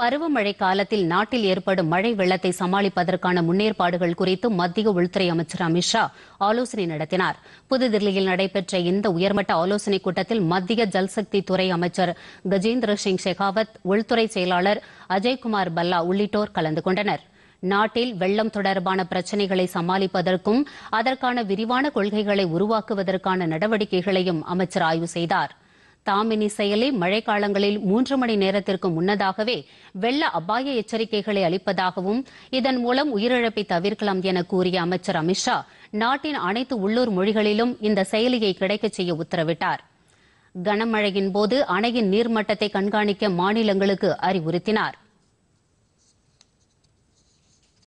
பருவமழை காலத்தில் நாட்டில் ஏற்படும் மழை வெள்ளத்தை சமாளிப்பதற்கான முன்னேற்பாடுகள் குறித்து மத்திய உள்துறை அமைச்சர் அமித் ஷா ஆலோசனை நடத்தினார் புதுதில்லியில் நடைபெற்ற இந்த உயர்மட்ட ஆலோசனைக் கூட்டத்தில் மத்திய ஜல்சக்தி துறை அமைச்சர் கஜேந்திர சிங் ஷெகாவத் உள்துறை செயலாளர் அஜய்குமார் பல்லா உள்ளிட்டோர் கலந்து கொண்டனர் நாட்டில் வெள்ளம் தொடர்பான பிரச்சினைகளை சமாளிப்பதற்கும் அதற்கான விரிவான கொள்கைகளை உருவாக்குவதற்கான நடவடிக்கைகளையும் அமைச்சர் ஆய்வு செய்தாா் தாமினி செயலி மழை காலங்களில் மூன்று மணி நேரத்திற்கு முன்னதாகவே வெள்ள அபாய எச்சரிக்கைகளை அளிப்பதாகவும் இதன் மூலம் உயிரிழப்பை தவிர்க்கலாம் என கூறிய அமைச்சர் அமித்ஷா நாட்டின் அனைத்து உள்ளூர் மொழிகளிலும் இந்த செயலியை கிடைக்கச் செய்ய உத்தரவிட்டார் கனமழையின் போது அணையின் நீர்மட்டத்தை கண்காணிக்க மாநிலங்களுக்கு அறிவுறுத்தினாா்